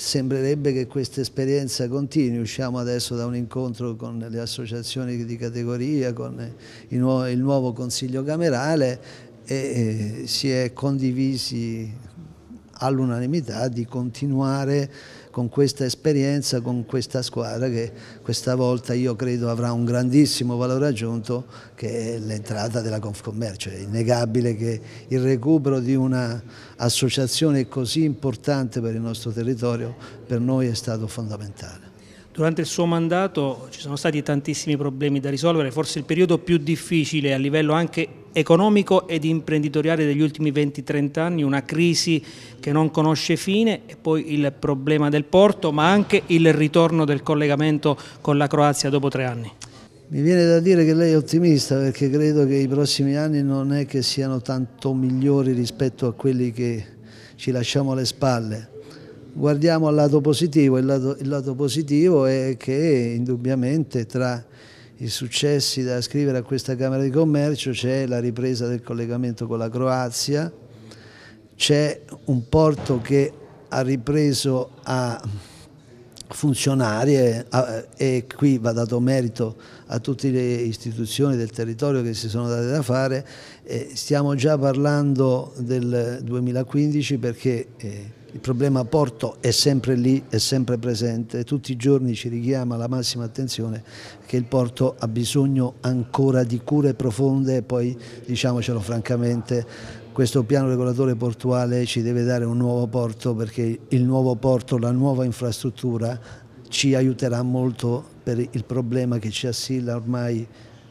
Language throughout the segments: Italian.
sembrerebbe che questa esperienza continui. Usciamo adesso da un incontro con le associazioni di categoria, con il nuovo, il nuovo Consiglio Camerale e eh, si è condivisi all'unanimità di continuare con questa esperienza, con questa squadra che questa volta io credo avrà un grandissimo valore aggiunto che è l'entrata della Confcommercio. È innegabile che il recupero di un'associazione così importante per il nostro territorio per noi è stato fondamentale. Durante il suo mandato ci sono stati tantissimi problemi da risolvere, forse il periodo più difficile a livello anche economico ed imprenditoriale degli ultimi 20-30 anni, una crisi che non conosce fine e poi il problema del porto, ma anche il ritorno del collegamento con la Croazia dopo tre anni. Mi viene da dire che lei è ottimista perché credo che i prossimi anni non è che siano tanto migliori rispetto a quelli che ci lasciamo alle spalle guardiamo al lato positivo, il lato, il lato positivo è che indubbiamente tra i successi da scrivere a questa Camera di Commercio c'è la ripresa del collegamento con la Croazia, c'è un porto che ha ripreso a funzionare e qui va dato merito a tutte le istituzioni del territorio che si sono date da fare, eh, stiamo già parlando del 2015 perché eh, il problema porto è sempre lì, è sempre presente, tutti i giorni ci richiama la massima attenzione che il porto ha bisogno ancora di cure profonde e poi diciamocelo francamente questo piano regolatore portuale ci deve dare un nuovo porto perché il nuovo porto, la nuova infrastruttura ci aiuterà molto per il problema che ci assilla ormai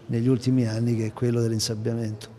negli ultimi anni che è quello dell'insabbiamento.